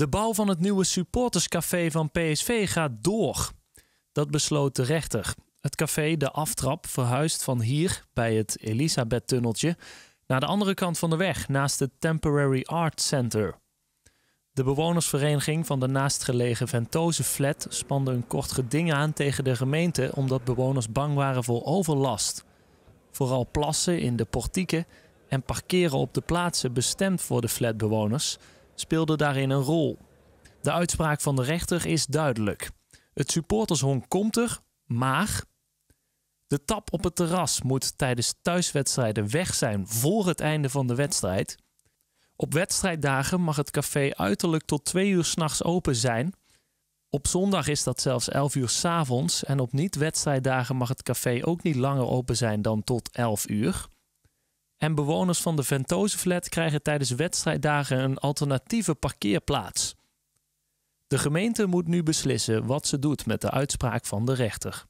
De bouw van het nieuwe supporterscafé van PSV gaat door. Dat besloot de rechter. Het café De Aftrap verhuist van hier, bij het Elisabeth-tunneltje, naar de andere kant van de weg, naast het Temporary Art Center. De bewonersvereniging van de naastgelegen Ventose flat spande een kort geding aan tegen de gemeente omdat bewoners bang waren voor overlast. Vooral plassen in de portieken en parkeren op de plaatsen bestemd voor de flatbewoners speelde daarin een rol. De uitspraak van de rechter is duidelijk. Het supportershonk komt er, maar de tap op het terras moet tijdens thuiswedstrijden weg zijn voor het einde van de wedstrijd. Op wedstrijddagen mag het café uiterlijk tot twee uur s'nachts open zijn. Op zondag is dat zelfs 11 uur s'avonds en op niet-wedstrijddagen mag het café ook niet langer open zijn dan tot 11 uur. En bewoners van de Ventozenflat krijgen tijdens wedstrijddagen een alternatieve parkeerplaats. De gemeente moet nu beslissen wat ze doet met de uitspraak van de rechter.